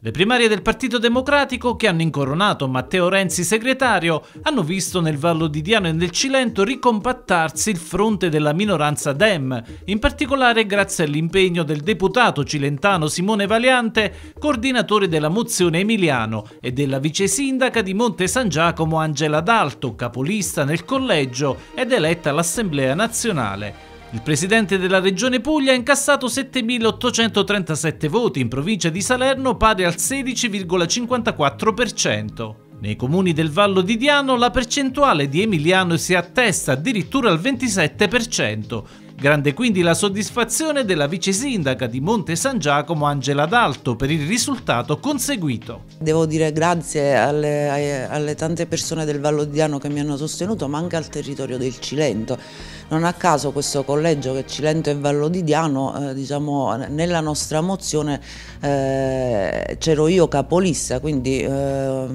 Le primarie del Partito Democratico, che hanno incoronato Matteo Renzi segretario, hanno visto nel Vallo di Diano e nel Cilento ricompattarsi il fronte della minoranza Dem, in particolare grazie all'impegno del deputato cilentano Simone Valiante, coordinatore della mozione Emiliano, e della vice sindaca di Monte San Giacomo Angela D'Alto, capolista nel collegio ed eletta all'Assemblea nazionale. Il presidente della regione Puglia ha incassato 7.837 voti in provincia di Salerno pari al 16,54%. Nei comuni del Vallo di Diano la percentuale di Emiliano si attesta addirittura al 27%. Grande quindi la soddisfazione della vice sindaca di Monte San Giacomo Angela D'Alto per il risultato conseguito. Devo dire grazie alle, alle, tante persone del Vallo di Diano che mi hanno sostenuto ma anche al territorio del Cilento. Non a caso questo collegio che Cilento e Vallodidiano, eh, diciamo, nella nostra mozione eh, c'ero io capolista, quindi eh,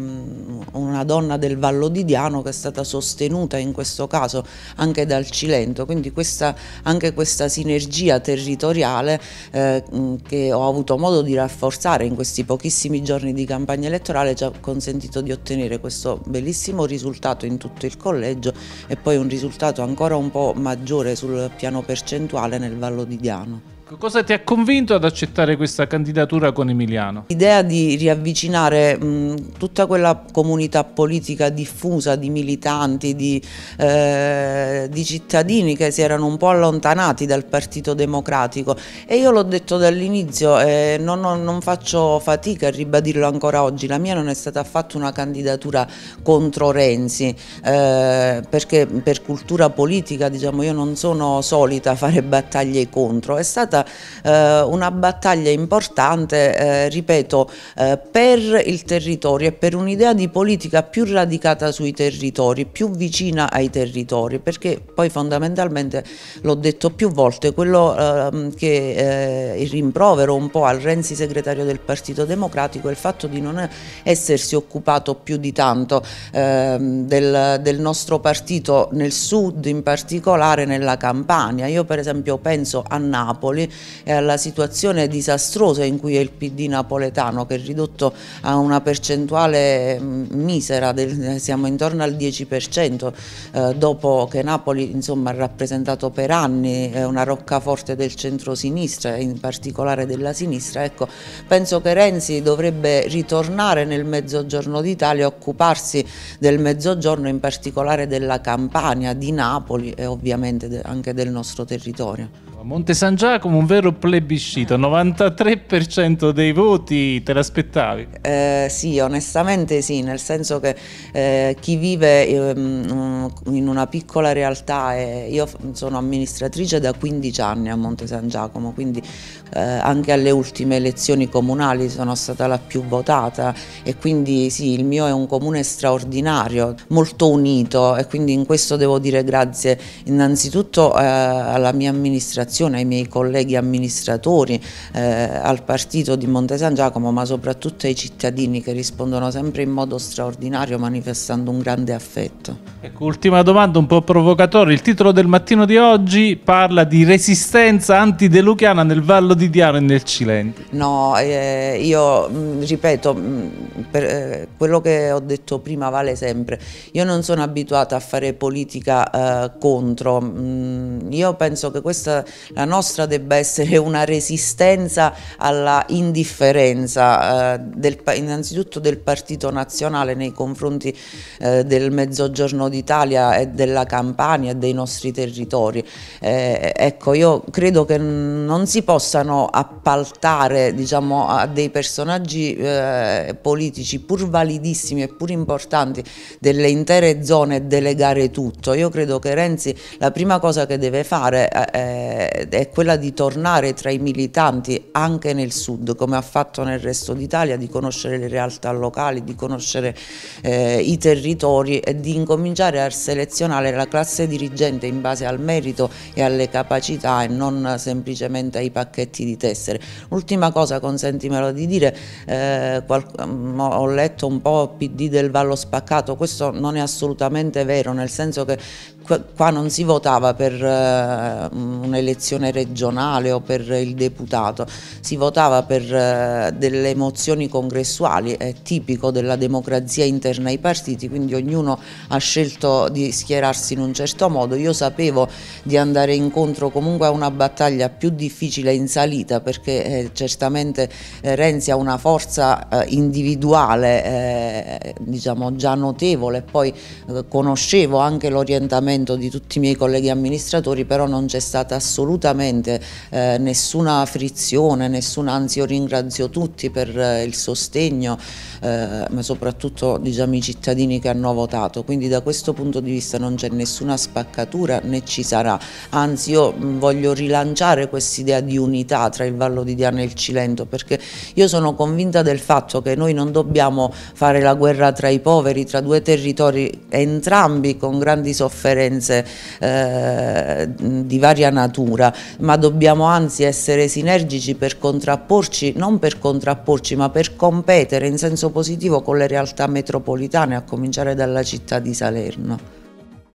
una donna del Vallo Vallodidiano che è stata sostenuta in questo caso anche dal Cilento, quindi questa, anche questa sinergia territoriale eh, mm, che ho avuto modo di rafforzare in questi pochissimi giorni di campagna elettorale ci ha consentito di ottenere questo bellissimo risultato in tutto il collegio e poi un risultato ancora un po' maggiore sul piano percentuale nel Vallo di Diano. Ecco, cosa ti ha convinto ad accettare questa candidatura con Emiliano? L'idea di riavvicinare mh, tutta quella comunità politica diffusa di militanti, di, eh, di, cittadini che si erano un po' allontanati dal Partito Democratico e io l'ho detto dall'inizio e eh, non, non, non, faccio fatica a ribadirlo ancora oggi, la mia non è stata affatto una candidatura contro Renzi eh, perché per cultura politica diciamo, io non sono solita fare battaglie contro, è stata eh, una battaglia importante, eh, ripeto, eh, per il territorio e per un'idea di politica più radicata sui territori, più vicina ai territori, perché poi fondamentalmente, l'ho detto più volte, quello ehm, che eh, il rimprovero un po' al Renzi segretario del Partito Democratico è il fatto di non essersi occupato più di tanto ehm, del, del nostro partito nel sud in particolare nella Campania. Io per esempio penso a Napoli e eh, alla situazione disastrosa in cui è il PD napoletano che è ridotto a una percentuale mm, misera, del, siamo intorno al 10% eh, dopo che Napoli insomma, ha rappresentato per anni eh, una roccaforte del centro-sinistra in particolare della sinistra, ecco, penso che Renzi dovrebbe ritornare nel mezzogiorno d'Italia e occuparsi del mezzogiorno in particolare della Campania, di Napoli e ovviamente anche del nostro territorio. Monte San Giacomo, un vero plebiscito, 93% dei voti, te l'aspettavi? Eh, sì, onestamente sì, nel senso che eh, chi vive eh, in una piccola realtà, io sono amministratrice da 15 anni a Monte San Giacomo, quindi eh, anche alle ultime elezioni comunali sono stata la più votata e quindi sì, il mio è un comune straordinario, molto unito e quindi in questo devo dire grazie innanzitutto eh, alla mia amministrazione, ai miei colleghi amministratori, eh, al partito di Monte San Giacomo ma soprattutto ai cittadini che rispondono sempre in modo straordinario manifestando un grande affetto. Ecco, ultima domanda un po' provocatoria, il titolo del mattino di oggi parla di resistenza antideluchiana nel Vallo di quotidiano e nel Cilento? No, eh, io mm, ripeto, mm, per, eh, quello che ho detto prima vale sempre. Io non sono abituata a fare politica eh, contro. Mm, io penso che questa, la nostra debba essere una resistenza alla indifferenza eh, del, innanzitutto del partito nazionale nei confronti eh, del Mezzogiorno d'Italia e della Campania e dei nostri territori. Eh, ecco, io credo che non si possano volevano appaltare diciamo, a dei personaggi eh, politici pur validissimi e pur importanti delle intere zone e delegare tutto. Io credo che Renzi la prima cosa che deve fare eh, è quella di tornare tra i militanti anche nel sud, come ha fatto nel resto d'Italia, di conoscere le realtà locali, di conoscere eh, i territori e di incominciare a selezionare la classe dirigente in base al merito e alle capacità e non semplicemente ai pacchetti diritti di tessere. Ultima cosa, consentimelo di dire, eh, mm, ho letto un po' PD del Vallo Spaccato, questo non è assolutamente vero, nel senso che qua non si votava per eh, un'elezione regionale o per il deputato, si votava per eh, delle mozioni congressuali, è tipico della democrazia interna ai partiti, quindi ognuno ha scelto di schierarsi in un certo modo. Io sapevo di andare incontro comunque a una battaglia più difficile in Sardegna risalita perché eh, certamente eh, Renzi ha una forza eh, individuale eh, diciamo già notevole, poi conoscevo anche l'orientamento di tutti i miei colleghi amministratori, però non c'è stata assolutamente nessuna frizione, nessuna, anzi io ringrazio tutti per il sostegno, ma soprattutto diciamo, i cittadini che hanno votato, quindi da questo punto di vista non c'è nessuna spaccatura né ci sarà, anzi io voglio rilanciare quest'idea di unità un'unità tra il Vallo di Diana e il Cilento perché io sono convinta del fatto che noi non dobbiamo fare la guerra tra i poveri, tra due territori entrambi con grandi sofferenze eh, di varia natura, ma dobbiamo anzi essere sinergici per contrapporci, non per contrapporci ma per competere in senso positivo con le realtà metropolitane a cominciare dalla città di Salerno.